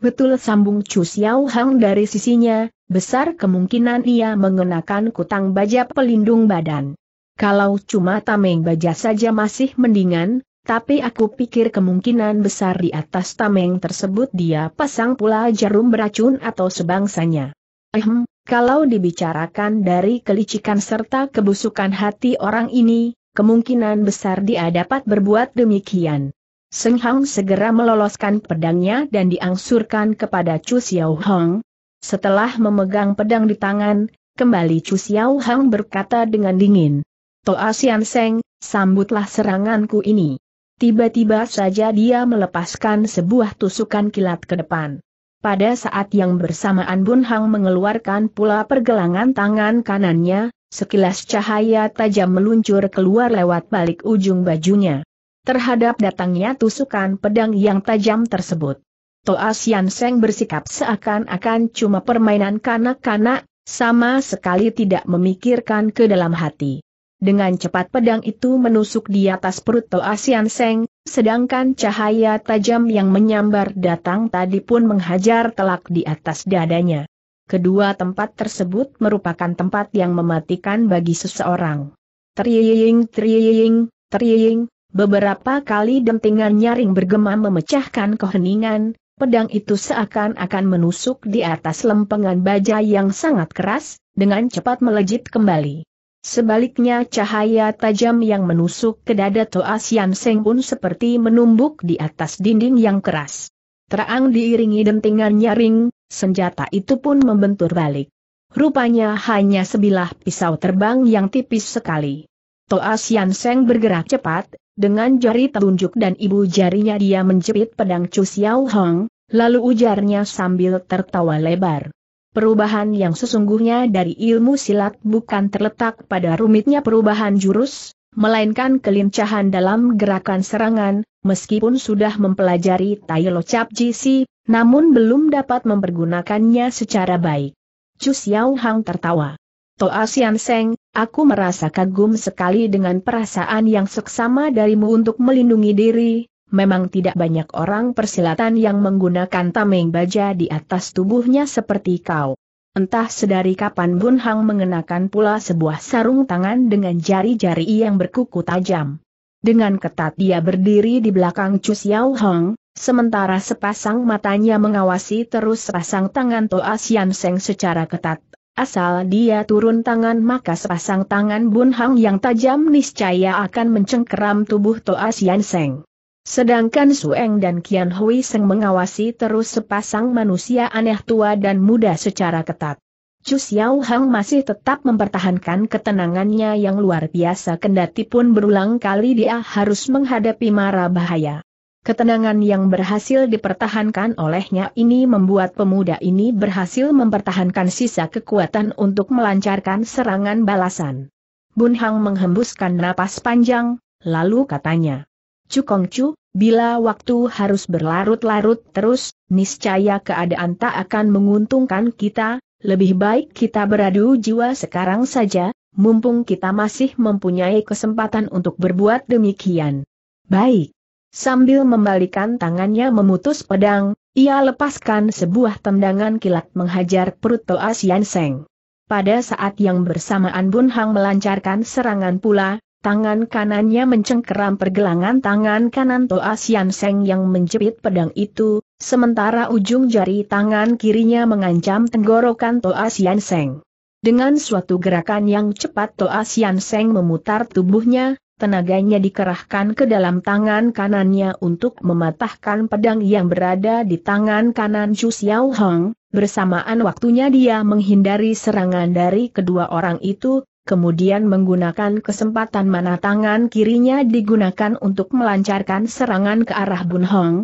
Betul sambung Chu Xiao Hang dari sisinya, besar kemungkinan ia mengenakan kutang baja pelindung badan. Kalau cuma tameng baja saja masih mendingan, tapi aku pikir kemungkinan besar di atas tameng tersebut dia pasang pula jarum beracun atau sebangsanya. Ehem, kalau dibicarakan dari kelicikan serta kebusukan hati orang ini, kemungkinan besar dia dapat berbuat demikian. Seng Hang segera meloloskan pedangnya dan diangsurkan kepada Chu Xiao Hong. Setelah memegang pedang di tangan, kembali Chu Xiao Hong berkata dengan dingin. Toa Sian Seng, sambutlah seranganku ini. Tiba-tiba saja dia melepaskan sebuah tusukan kilat ke depan. Pada saat yang bersamaan Bun Hang mengeluarkan pula pergelangan tangan kanannya, sekilas cahaya tajam meluncur keluar lewat balik ujung bajunya. Terhadap datangnya tusukan pedang yang tajam tersebut. Toas Sian Seng bersikap seakan-akan cuma permainan kanak-kanak, sama sekali tidak memikirkan ke dalam hati. Dengan cepat pedang itu menusuk di atas perut Sian Seng, sedangkan cahaya tajam yang menyambar datang tadi pun menghajar telak di atas dadanya. Kedua tempat tersebut merupakan tempat yang mematikan bagi seseorang. Triying, triying, triying, beberapa kali dentingan nyaring bergema memecahkan keheningan, pedang itu seakan-akan menusuk di atas lempengan baja yang sangat keras, dengan cepat melejit kembali. Sebaliknya cahaya tajam yang menusuk ke dada Toa Sian Seng pun seperti menumbuk di atas dinding yang keras. Terang diiringi dentingan nyaring, senjata itu pun membentur balik. Rupanya hanya sebilah pisau terbang yang tipis sekali. Toa Sian Seng bergerak cepat, dengan jari telunjuk dan ibu jarinya dia menjepit pedang Chu Xiao Hong, lalu ujarnya sambil tertawa lebar. Perubahan yang sesungguhnya dari ilmu silat bukan terletak pada rumitnya perubahan jurus, melainkan kelincahan dalam gerakan serangan, meskipun sudah mempelajari tai Lo Ji Si, namun belum dapat mempergunakannya secara baik. Chu Xiao Hang tertawa. Toa Sian Seng, aku merasa kagum sekali dengan perasaan yang seksama darimu untuk melindungi diri, memang tidak banyak orang persilatan yang menggunakan tameng baja di atas tubuhnya seperti kau. Entah sedari kapan Bun Hang mengenakan pula sebuah sarung tangan dengan jari-jari yang berkuku tajam. Dengan ketat dia berdiri di belakang Chu Xiao Hong, sementara sepasang matanya mengawasi terus sepasang tangan Toa Sian Seng secara ketat. Asal dia turun tangan maka sepasang tangan Bun Hang yang tajam niscaya akan mencengkeram tubuh Toa Sian Seng. Sedangkan Sueng dan Kian Hui Seng mengawasi terus sepasang manusia aneh tua dan muda secara ketat. Chu Xiao Hang masih tetap mempertahankan ketenangannya yang luar biasa kendati pun berulang kali dia harus menghadapi mara bahaya. Ketenangan yang berhasil dipertahankan olehnya ini membuat pemuda ini berhasil mempertahankan sisa kekuatan untuk melancarkan serangan balasan. Bun Hang menghembuskan napas panjang, lalu katanya. Cukongcu, bila waktu harus berlarut-larut terus, niscaya keadaan tak akan menguntungkan kita, lebih baik kita beradu jiwa sekarang saja, mumpung kita masih mempunyai kesempatan untuk berbuat demikian. Baik. Sambil membalikan tangannya memutus pedang, ia lepaskan sebuah tendangan kilat menghajar perut Toa Sian Seng. Pada saat yang bersamaan Bun Hang melancarkan serangan pula, Tangan kanannya mencengkeram pergelangan tangan kanan Toa Sian Seng yang menjepit pedang itu, sementara ujung jari tangan kirinya mengancam tenggorokan Toa Sian Seng. Dengan suatu gerakan yang cepat Toa Sian Seng memutar tubuhnya, tenaganya dikerahkan ke dalam tangan kanannya untuk mematahkan pedang yang berada di tangan kanan Chu Xiao Hong, bersamaan waktunya dia menghindari serangan dari kedua orang itu, kemudian menggunakan kesempatan mana tangan kirinya digunakan untuk melancarkan serangan ke arah Bun Hong.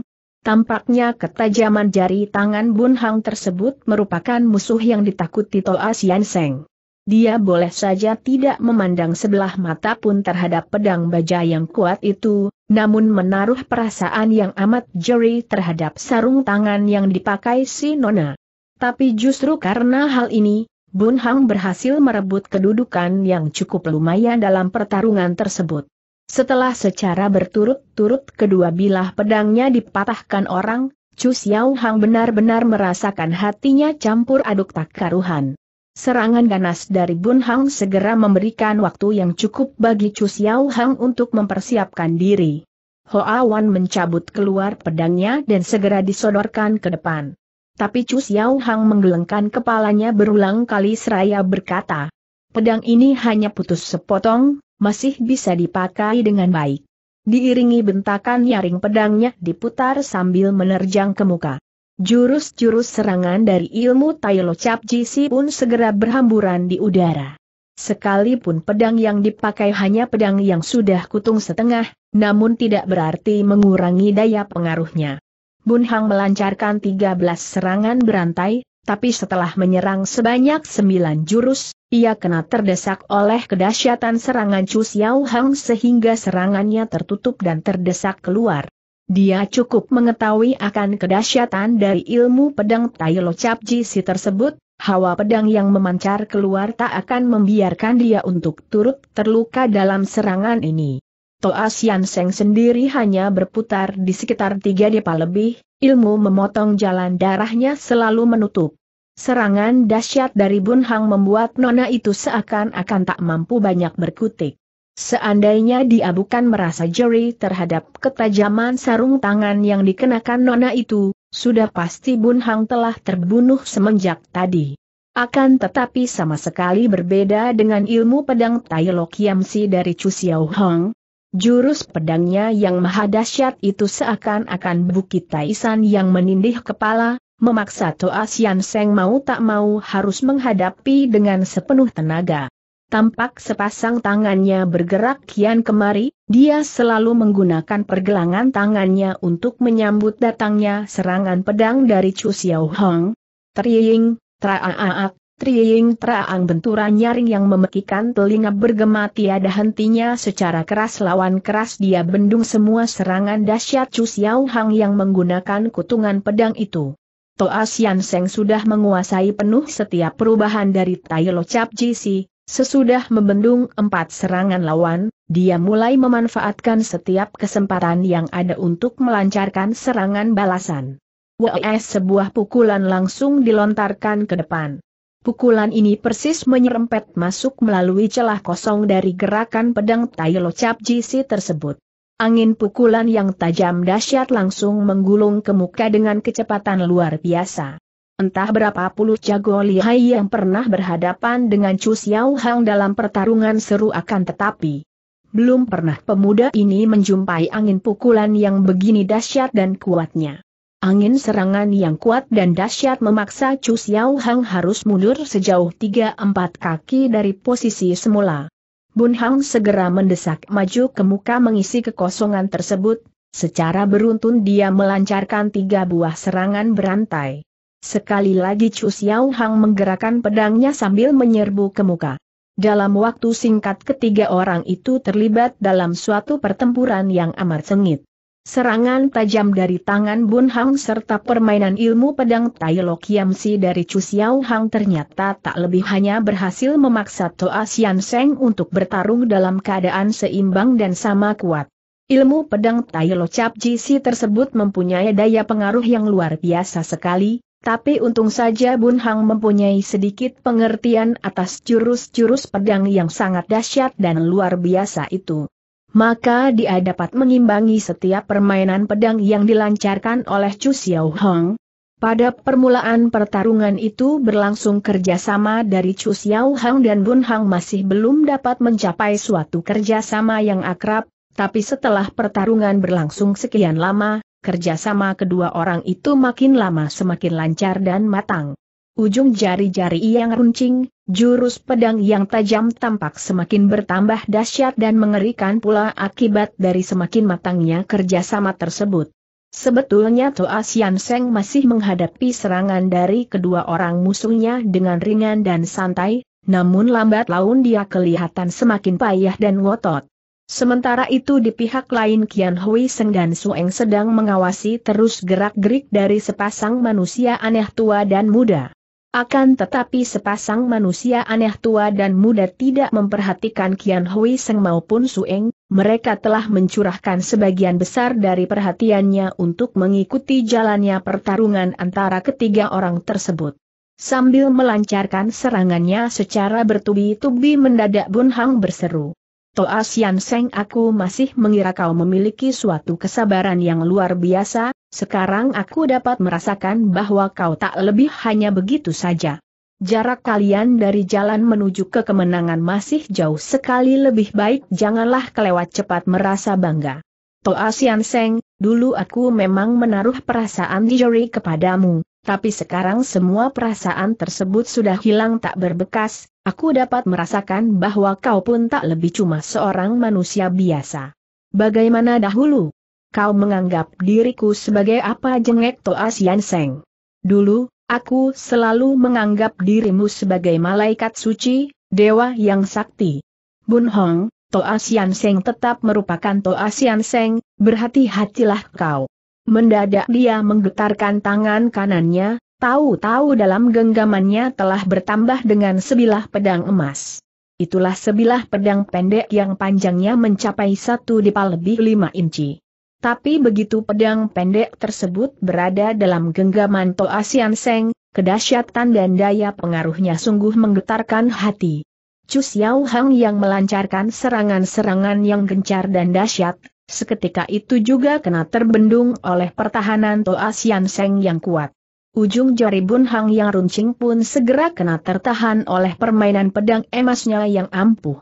Tampaknya ketajaman jari tangan Bun Hong tersebut merupakan musuh yang ditakuti Toa Sian Seng. Dia boleh saja tidak memandang sebelah mata pun terhadap pedang baja yang kuat itu, namun menaruh perasaan yang amat jeri terhadap sarung tangan yang dipakai si Nona. Tapi justru karena hal ini, Bun Hang berhasil merebut kedudukan yang cukup lumayan dalam pertarungan tersebut. Setelah secara berturut-turut kedua bilah pedangnya dipatahkan orang, Chu Xiao Hang benar-benar merasakan hatinya campur aduk tak karuhan. Serangan ganas dari Bun Hang segera memberikan waktu yang cukup bagi Chu Xiao Hang untuk mempersiapkan diri. Hoa Wan mencabut keluar pedangnya dan segera disodorkan ke depan. Tapi Chu Xiao Hang menggelengkan kepalanya berulang kali seraya berkata, pedang ini hanya putus sepotong, masih bisa dipakai dengan baik. Diiringi bentakan nyaring pedangnya diputar sambil menerjang ke muka. Jurus-jurus serangan dari ilmu Tai Lo Cap Jisi pun segera berhamburan di udara. Sekalipun pedang yang dipakai hanya pedang yang sudah kutung setengah, namun tidak berarti mengurangi daya pengaruhnya. Bun Hang melancarkan 13 serangan berantai, tapi setelah menyerang sebanyak 9 jurus, ia kena terdesak oleh kedahsyatan serangan Chu Xiao Hang sehingga serangannya tertutup dan terdesak keluar. Dia cukup mengetahui akan kedahsyatan dari ilmu pedang Tai Lo Cap Ji Si tersebut, hawa pedang yang memancar keluar tak akan membiarkan dia untuk turut terluka dalam serangan ini. Toa ah Sian Seng sendiri hanya berputar di sekitar tiga depa lebih, ilmu memotong jalan darahnya selalu menutup. Serangan dahsyat dari Bun Hang membuat Nona itu seakan-akan tak mampu banyak berkutik. Seandainya dia bukan merasa jeri terhadap ketajaman sarung tangan yang dikenakan Nona itu, sudah pasti Bun Hang telah terbunuh semenjak tadi. Akan tetapi sama sekali berbeda dengan ilmu pedang Tai Lo si dari Chu Xiao Hong, Jurus pedangnya yang maha dahsyat itu seakan-akan bukit taisan yang menindih kepala, memaksa Toa Sian Seng mau tak mau harus menghadapi dengan sepenuh tenaga. Tampak sepasang tangannya bergerak kian kemari, dia selalu menggunakan pergelangan tangannya untuk menyambut datangnya serangan pedang dari Chu Xiao Hong. Teriing, traaak, Triying teraang benturan nyaring yang memekikan telinga bergema tiada hentinya secara keras lawan keras dia bendung semua serangan dahsyat Chu Xiao Hang yang menggunakan kutungan pedang itu. Toa Sian Seng sudah menguasai penuh setiap perubahan dari Tai Lo Chap Jisi, sesudah membendung empat serangan lawan, dia mulai memanfaatkan setiap kesempatan yang ada untuk melancarkan serangan balasan. WS sebuah pukulan langsung dilontarkan ke depan. Pukulan ini persis menyerempet masuk melalui celah kosong dari gerakan pedang Tai Lo Cap Jisi tersebut. Angin pukulan yang tajam dahsyat langsung menggulung ke muka dengan kecepatan luar biasa. Entah berapa puluh jago lihai yang pernah berhadapan dengan Chu Xiao Hang dalam pertarungan seru akan tetapi belum pernah pemuda ini menjumpai angin pukulan yang begini dahsyat dan kuatnya. Angin serangan yang kuat dan dahsyat memaksa Chu Xiao Hang harus mundur sejauh 3-4 kaki dari posisi semula. Bun Hang segera mendesak maju ke muka mengisi kekosongan tersebut, secara beruntun dia melancarkan tiga buah serangan berantai. Sekali lagi Chu Xiao Hang menggerakkan pedangnya sambil menyerbu ke muka. Dalam waktu singkat ketiga orang itu terlibat dalam suatu pertempuran yang amat sengit. Serangan tajam dari tangan Bun Hang serta permainan ilmu pedang Tai Lo Kiam Si dari Chu Xiao Hang ternyata tak lebih hanya berhasil memaksa Toa Xian Seng untuk bertarung dalam keadaan seimbang dan sama kuat. Ilmu pedang Tai Lo Cap Ji Si tersebut mempunyai daya pengaruh yang luar biasa sekali, tapi untung saja Bun Hang mempunyai sedikit pengertian atas jurus-jurus pedang yang sangat dahsyat dan luar biasa itu maka dia dapat mengimbangi setiap permainan pedang yang dilancarkan oleh Chu Xiao Hong. Pada permulaan pertarungan itu berlangsung kerjasama dari Chu Xiao Hong dan Bun Hang masih belum dapat mencapai suatu kerjasama yang akrab, tapi setelah pertarungan berlangsung sekian lama, kerjasama kedua orang itu makin lama semakin lancar dan matang ujung jari-jari yang runcing, jurus pedang yang tajam tampak semakin bertambah dahsyat dan mengerikan pula akibat dari semakin matangnya kerjasama tersebut. Sebetulnya Toa Sian Seng masih menghadapi serangan dari kedua orang musuhnya dengan ringan dan santai, namun lambat laun dia kelihatan semakin payah dan ngotot. Sementara itu di pihak lain Kian Hui Seng dan Sueng sedang mengawasi terus gerak-gerik dari sepasang manusia aneh tua dan muda. Akan tetapi sepasang manusia aneh tua dan muda tidak memperhatikan Kian Hui Seng maupun Sueng, mereka telah mencurahkan sebagian besar dari perhatiannya untuk mengikuti jalannya pertarungan antara ketiga orang tersebut. Sambil melancarkan serangannya secara bertubi-tubi mendadak Bun Hang berseru. Toa ah Sian Seng aku masih mengira kau memiliki suatu kesabaran yang luar biasa, sekarang aku dapat merasakan bahwa kau tak lebih hanya begitu saja. Jarak kalian dari jalan menuju ke kemenangan masih jauh sekali lebih baik janganlah kelewat cepat merasa bangga. Toa ah Sian Seng, dulu aku memang menaruh perasaan Dijori kepadamu, tapi sekarang semua perasaan tersebut sudah hilang tak berbekas, Aku dapat merasakan bahwa kau pun tak lebih cuma seorang manusia biasa. Bagaimana dahulu? Kau menganggap diriku sebagai apa jengek Toas Yanseng. Dulu, aku selalu menganggap dirimu sebagai malaikat suci, dewa yang sakti. Bun Hong, Toas Yanseng tetap merupakan Toas Yanseng, berhati-hatilah kau. Mendadak dia menggetarkan tangan kanannya, Tahu-tahu dalam genggamannya telah bertambah dengan sebilah pedang emas. Itulah sebilah pedang pendek yang panjangnya mencapai satu dipal lebih lima inci. Tapi begitu pedang pendek tersebut berada dalam genggaman Sian Seng, kedahsyatan dan daya pengaruhnya sungguh menggetarkan hati. Chu Xiao Hang yang melancarkan serangan-serangan yang gencar dan dahsyat, seketika itu juga kena terbendung oleh pertahanan Sian Seng yang kuat. Ujung jari Bun Hang yang runcing pun segera kena tertahan oleh permainan pedang emasnya yang ampuh.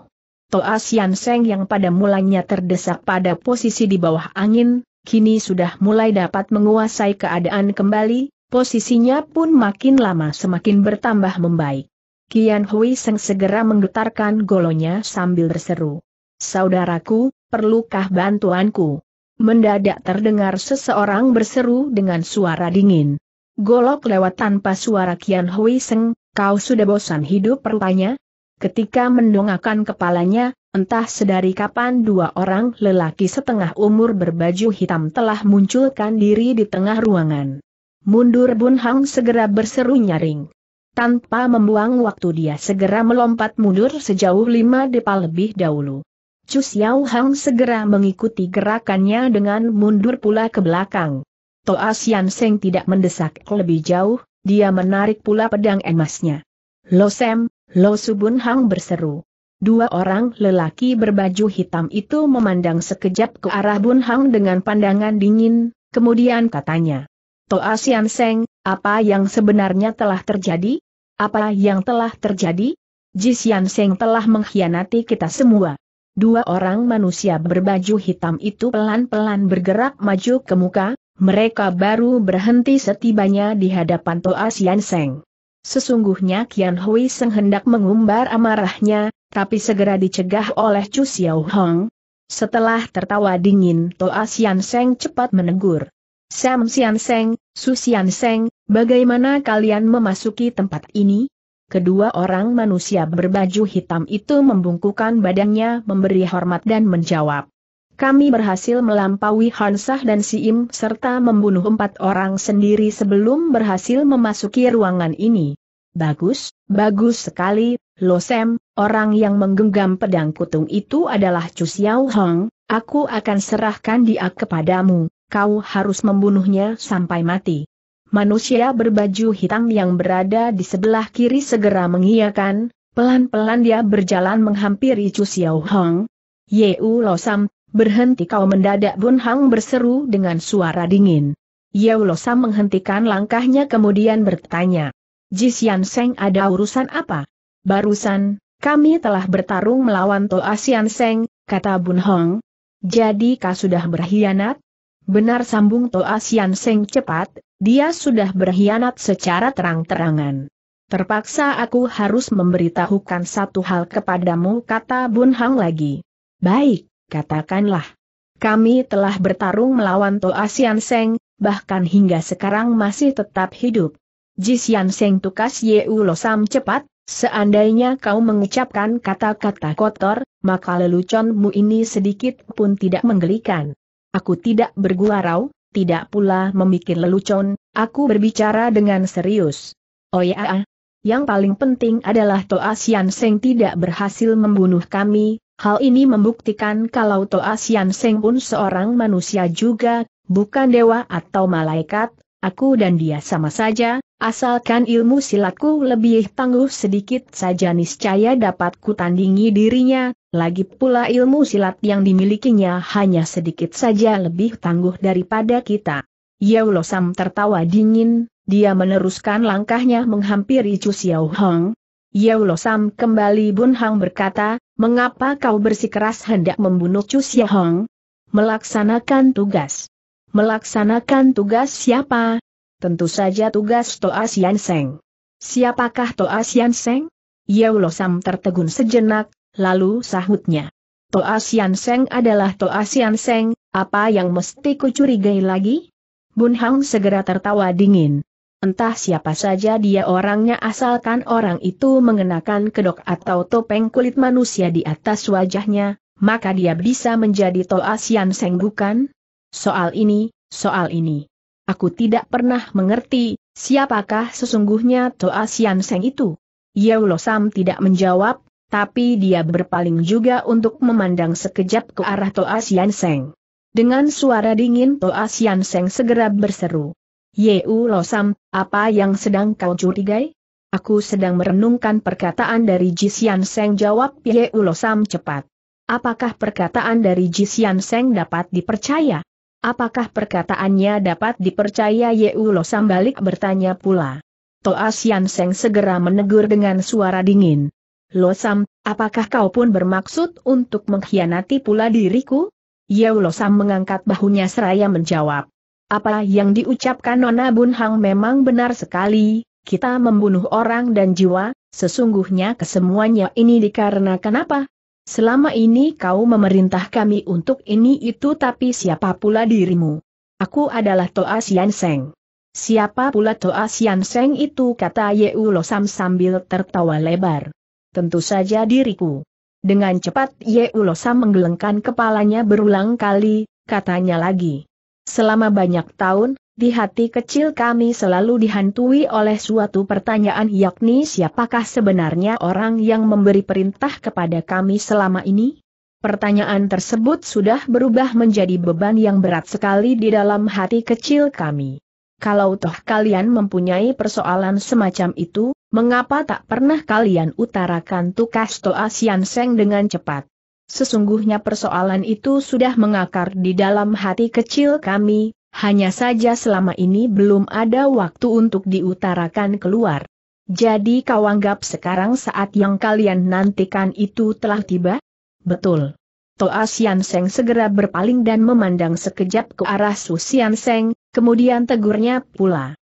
Toa Sian Seng yang pada mulanya terdesak pada posisi di bawah angin, kini sudah mulai dapat menguasai keadaan kembali, posisinya pun makin lama semakin bertambah membaik. Kian Hui Seng segera menggetarkan golonya sambil berseru. Saudaraku, perlukah bantuanku? Mendadak terdengar seseorang berseru dengan suara dingin. Golok lewat tanpa suara Kian Hui Seng, kau sudah bosan hidup rupanya? Ketika mendongakkan kepalanya, entah sedari kapan dua orang lelaki setengah umur berbaju hitam telah munculkan diri di tengah ruangan. Mundur Bun Hang segera berseru nyaring. Tanpa membuang waktu dia segera melompat mundur sejauh lima depa lebih dahulu. Chu Xiao Hang segera mengikuti gerakannya dengan mundur pula ke belakang. Toa ah Sian Seng tidak mendesak lebih jauh, dia menarik pula pedang emasnya. Lo Sam, Lo Subun Hang berseru. Dua orang lelaki berbaju hitam itu memandang sekejap ke arah Bun Hang dengan pandangan dingin, kemudian katanya. Toa ah Sian Seng, apa yang sebenarnya telah terjadi? Apa yang telah terjadi? Ji Sian Seng telah mengkhianati kita semua. Dua orang manusia berbaju hitam itu pelan-pelan bergerak maju ke muka, mereka baru berhenti setibanya di hadapan Toa Sian Seng. Sesungguhnya Kian Hui Seng hendak mengumbar amarahnya, tapi segera dicegah oleh Chu Xiao Hong. Setelah tertawa dingin Toa Sian Seng cepat menegur. Sam Sian Seng, Su Sian Seng, bagaimana kalian memasuki tempat ini? Kedua orang manusia berbaju hitam itu membungkukan badannya memberi hormat dan menjawab. Kami berhasil melampaui Hansah dan Siim serta membunuh empat orang sendiri sebelum berhasil memasuki ruangan ini. Bagus, bagus sekali, Lo Sam, orang yang menggenggam pedang kutung itu adalah Chu Xiao Hong, aku akan serahkan dia kepadamu, kau harus membunuhnya sampai mati. Manusia berbaju hitam yang berada di sebelah kiri segera mengiyakan, pelan-pelan dia berjalan menghampiri Chu Xiao Hong. Yeu Losam Berhenti kau mendadak Bun Hang berseru dengan suara dingin. Yaulosa menghentikan langkahnya kemudian bertanya. Jisian Seng ada urusan apa? Barusan, kami telah bertarung melawan Toa Sian Seng, kata Bun Hong. Jadi kau sudah berkhianat? Benar sambung Toa Sian Seng cepat, dia sudah berkhianat secara terang-terangan. Terpaksa aku harus memberitahukan satu hal kepadamu kata Bun Hang lagi. Baik, Katakanlah, kami telah bertarung melawan Toa Sian Seng, bahkan hingga sekarang masih tetap hidup. Jisian Seng tukas Yeu Losam cepat, seandainya kau mengucapkan kata-kata kotor, maka leluconmu ini sedikit pun tidak menggelikan. Aku tidak berguarau, tidak pula memikir lelucon, aku berbicara dengan serius. Oh ya, yang paling penting adalah Toa Sian Seng tidak berhasil membunuh kami, Hal ini membuktikan kalau Toa Sian Seng pun seorang manusia juga, bukan dewa atau malaikat, aku dan dia sama saja, asalkan ilmu silatku lebih tangguh sedikit saja niscaya dapat kutandingi dirinya, lagi pula ilmu silat yang dimilikinya hanya sedikit saja lebih tangguh daripada kita. Losam tertawa dingin, dia meneruskan langkahnya menghampiri Chu Xiao Hong. Losam kembali Bun Hang berkata, Mengapa kau bersikeras hendak membunuh Chu Xiaohong? Melaksanakan tugas. Melaksanakan tugas siapa? Tentu saja tugas Toa Sian Seng. Siapakah Toa Sian Seng? Yaulo Sam tertegun sejenak, lalu sahutnya. Toa Sian Seng adalah Toa Sian Seng, apa yang mesti kucurigai lagi? Bun Hang segera tertawa dingin. Entah siapa saja dia orangnya asalkan orang itu mengenakan kedok atau topeng kulit manusia di atas wajahnya, maka dia bisa menjadi Toa Sian Seng bukan? Soal ini, soal ini. Aku tidak pernah mengerti, siapakah sesungguhnya Toa Sian Seng itu? Yaulo Sam tidak menjawab, tapi dia berpaling juga untuk memandang sekejap ke arah Toa Sian Seng. Dengan suara dingin Toa Sian Seng segera berseru. Yeu Losam, apa yang sedang kau curigai? Aku sedang merenungkan perkataan dari Jisian Seng jawab Yeu Losam cepat. Apakah perkataan dari Jisian Seng dapat dipercaya? Apakah perkataannya dapat dipercaya Yeu Losam balik bertanya pula. Toa Sian Seng segera menegur dengan suara dingin. Losam, apakah kau pun bermaksud untuk mengkhianati pula diriku? Yeu Losam mengangkat bahunya seraya menjawab. Apa yang diucapkan Nona Bun Hang memang benar sekali, kita membunuh orang dan jiwa, sesungguhnya kesemuanya ini dikarenakan apa? Selama ini kau memerintah kami untuk ini itu tapi siapa pula dirimu? Aku adalah Toa Sian Seng. Siapa pula Toa Sian Seng itu kata Yeu Sam sambil tertawa lebar. Tentu saja diriku. Dengan cepat Yeu Sam menggelengkan kepalanya berulang kali, katanya lagi. Selama banyak tahun, di hati kecil kami selalu dihantui oleh suatu pertanyaan yakni siapakah sebenarnya orang yang memberi perintah kepada kami selama ini? Pertanyaan tersebut sudah berubah menjadi beban yang berat sekali di dalam hati kecil kami. Kalau toh kalian mempunyai persoalan semacam itu, mengapa tak pernah kalian utarakan tukas Toa Sian Seng dengan cepat? Sesungguhnya persoalan itu sudah mengakar di dalam hati kecil kami, hanya saja selama ini belum ada waktu untuk diutarakan keluar. Jadi kau anggap sekarang saat yang kalian nantikan itu telah tiba? Betul. Toa Sian Seng segera berpaling dan memandang sekejap ke arah Su Sian Seng, kemudian tegurnya pula.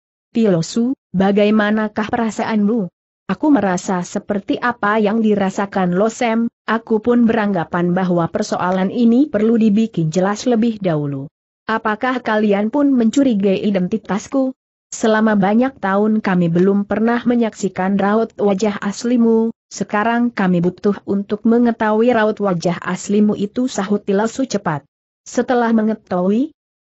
Su, bagaimanakah perasaanmu? Aku merasa seperti apa yang dirasakan Losem, aku pun beranggapan bahwa persoalan ini perlu dibikin jelas lebih dahulu. Apakah kalian pun mencurigai identitasku? Selama banyak tahun kami belum pernah menyaksikan raut wajah aslimu, sekarang kami butuh untuk mengetahui raut wajah aslimu itu sahut Tilasu cepat. Setelah mengetahui,